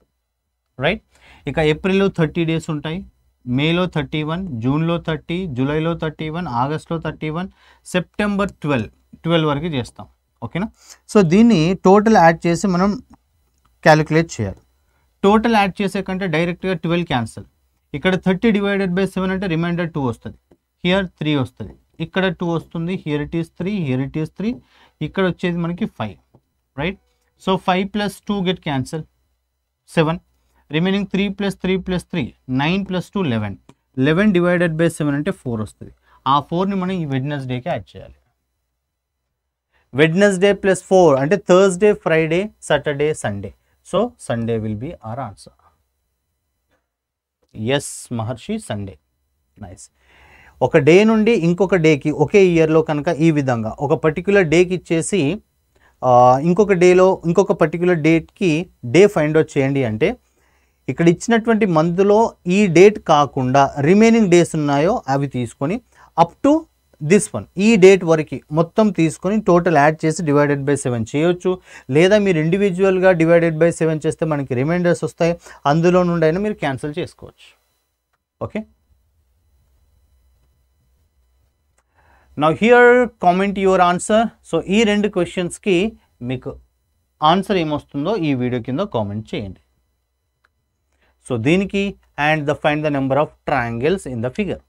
రైట్ ఇక ఏప్రిల్లో థర్టీ డేస్ ఉంటాయి మేలో థర్టీ వన్ జూన్లో థర్టీ జూలైలో థర్టీ వన్ ఆగస్ట్లో thirty one September twelve twelve వరకు చేస్తాం ఓకేనా సో దీన్ని టోటల్ యాడ్ చేసి మనం క్యాలిక్యులేట్ చేయాలి టోటల్ యాడ్ చేసే కంటే డైరెక్ట్గా ట్వెల్వ్ క్యాన్సిల్ ఇక్కడ థర్టీ డివైడెడ్ బై సెవెన్ అంటే రిమైండర్ టూ వస్తుంది హియర్ త్రీ వస్తుంది ఇక్కడ టూ వస్తుంది here it is three here it is three ఇక్కడ వచ్చేది మనకి five right so five plus two get cancel seven remaining three plus three plus three nine plus two eleven eleven divided by seven అంటే four వస్తుంది ఆ ఫోర్ని మనం ఈ వెడ్నెస్డేకి యాడ్ చేయాలి వెడ్నెస్డే ప్లస్ ఫోర్ అంటే Thursday Friday Saturday Sunday so Sunday will be our answer yes Maharshi Sunday nice ఒక డే నుండి ఇంకొక డేకి ఒకే ఇయర్లో కనుక ఈ విధంగా ఒక పర్టిక్యులర్ డేకి ఇచ్చేసి ఇంకొక డేలో ఇంకొక పర్టిక్యులర్ డేట్కి డే ఫైండ్ అవుట్ చేయండి అంటే ఇక్కడ ఇచ్చినటువంటి మంత్లో ఈ డేట్ కాకుండా రిమైనింగ్ డేస్ ఉన్నాయో అవి తీసుకొని అప్ టు దిస్ వన్ ఈ డేట్ వరకు మొత్తం తీసుకొని టోటల్ యాడ్ చేసి డివైడెడ్ బై సెవెన్ చేయొచ్చు లేదా మీరు ఇండివిజువల్గా డివైడెడ్ బై సెవెన్ చేస్తే మనకి రిమైండర్స్ వస్తాయి అందులో నుండి అయినా మీరు క్యాన్సిల్ చేసుకోవచ్చు ఓకే నా here comment your answer so ఈ రెండు క్వశ్చన్స్కి మీకు ఆన్సర్ ఏమొస్తుందో ఈ వీడియో కింద కామెంట్ చేయండి సో దీనికి and the find the number of triangles in the figure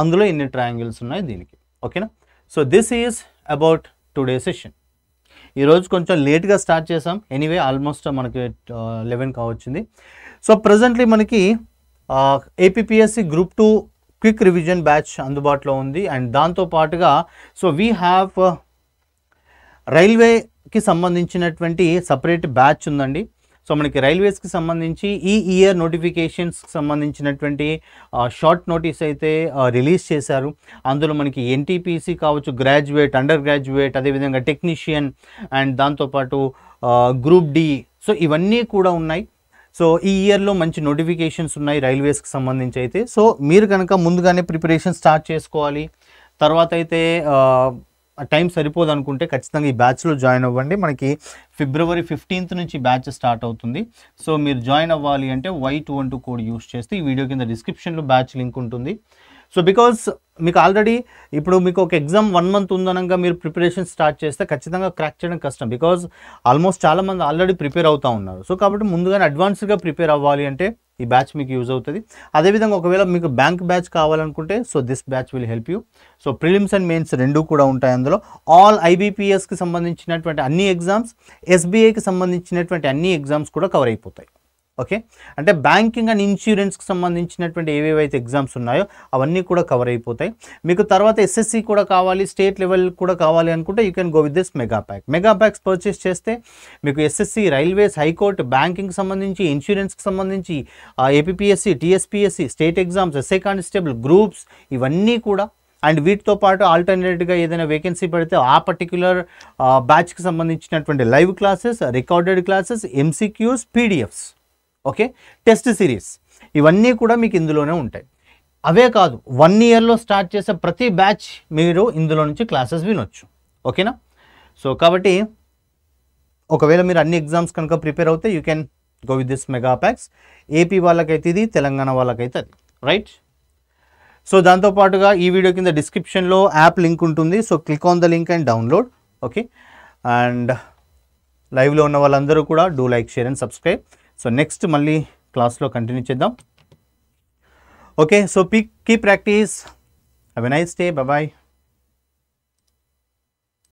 అందులో ఎన్ని ట్రయాంగిల్స్ ఉన్నాయి దీనికి ఓకేనా so this is about today session ఈరోజు కొంచెం లేట్గా స్టార్ట్ చేసాం ఎనీవే ఆల్మోస్ట్ మనకి లెవెన్ uh, కావచ్చింది సో ప్రజెంట్లీ మనకి APPSC group two quick revision batch అందుబాటులో ఉంది అండ్ దాంతోపాటుగా సో వీ హ్యావ్ రైల్వేకి సంబంధించినటువంటి సపరేట్ బ్యాచ్ ఉందండి సో మనకి రైల్వేస్కి సంబంధించి ఈ ఇయర్ నోటిఫికేషన్స్కి సంబంధించినటువంటి షార్ట్ uh, నోటీస్ అయితే రిలీజ్ uh, చేశారు అందులో మనకి ఎన్టీపీసీ కావచ్చు గ్రాడ్యుయేట్ అండర్ గ్రాడ్యుయేట్ అదేవిధంగా టెక్నీషియన్ అండ్ దాంతోపాటు గ్రూప్ డి సో ఇవన్నీ కూడా ఉన్నాయి సో ఈ ఇయర్లో మంచి నోటిఫికేషన్స్ ఉన్నాయి రైల్వేస్కి సంబంధించి అయితే సో మీరు కనుక ముందుగానే ప్రిపరేషన్ స్టార్ట్ చేసుకోవాలి తర్వాత అయితే టైం సరిపోదు అనుకుంటే ఖచ్చితంగా ఈ బ్యాచ్లో జాయిన్ అవ్వండి మనకి ఫిబ్రవరి ఫిఫ్టీన్త్ నుంచి బ్యాచ్ స్టార్ట్ అవుతుంది సో మీరు జాయిన్ అవ్వాలి అంటే Y one two code use చేస్తే ఈ వీడియో కింద డిస్క్రిప్షన్లో బ్యాచ్ లింక్ ఉంటుంది సో బికాస్ మీకు ఆల్రెడీ ఇప్పుడు మీకు ఒక ఎగ్జామ్ వన్ మంత్ ఉందనగా మీరు ప్రిపరేషన్ స్టార్ట్ చేస్తే ఖచ్చితంగా క్రాక్ చేయడం కష్టం బికాజ్ ఆల్మోస్ట్ చాలామంది ఆల్రెడీ ప్రిపేర్ అవుతూ ఉన్నారు సో కాబట్టి ముందుగానే అడ్వాన్స్డ్గా ప్రిపేర్ అవ్వాలి అంటే ఈ బ్యాచ్ మీకు యూజ్ అవుతుంది అదేవిధంగా ఒకవేళ మీకు బ్యాంక్ బ్యాచ్ కావాలనుకుంటే so this batch will help you so prelims and mains రెండు కూడా ఉంటాయి అందులో ఆల్ ఐబీపీఎస్కి సంబంధించినటువంటి అన్ని ఎగ్జామ్స్ ఎస్బీఐకి సంబంధించినటువంటి అన్ని ఎగ్జామ్స్ కూడా కవర్ అయిపోతాయి ఓకే అంటే బ్యాంకింగ్ అండ్ ఇన్సూరెన్స్కి సంబంధించినటువంటి ఏవేవైతే ఎగ్జామ్స్ ఉన్నాయో అవన్నీ కూడా కవర్ అయిపోతాయి మీకు తర్వాత ఎస్ఎస్సి కూడా కావాలి స్టేట్ లెవెల్ కూడా కావాలి అనుకుంటే you can go with this mega pack mega packs purchase చేస్తే మీకు ఎస్ఎస్సి రైల్వేస్ హైకోర్టు బ్యాంకింగ్ సంబంధించి ఇన్సూరెన్స్కి సంబంధించి APSC TSPSC state exams SI constable groups ఇవన్నీ కూడా అండ్ వీటితో పాటు ఆల్టర్నేట్గా ఏదైనా వేకెన్సీ పడితే ఆ పర్టిక్యులర్ బ్యాచ్కి సంబంధించినటువంటి live classes recorded classes MCQs PDFs okay test series ఇవన్నీ కూడా మీకు ఇందులోనే ఉంటాయి అవే కాదు వన్ ఇయర్లో స్టార్ట్ చేసే ప్రతి బ్యాచ్ మీరు ఇందులో నుంచి క్లాసెస్ వినొచ్చు ఓకేనా సో కాబట్టి ఒకవేళ మీరు అన్ని ఎగ్జామ్స్ కనుక ప్రిపేర్ అవుతే you can go with this mega packs AP వాళ్ళకైతే ఇది తెలంగాణ వాళ్ళకైతే అది రైట్ సో దాంతోపాటుగా ఈ వీడియో కింద డిస్క్రిప్షన్లో యాప్ లింక్ ఉంటుంది so click on the link and download okay and లైవ్లో ఉన్న వాళ్ళందరూ కూడా do like share and subscribe so next మళ్ళీ క్లాస్లో కంటిన్యూ చేద్దాం okay so pick key practice have a nice day bye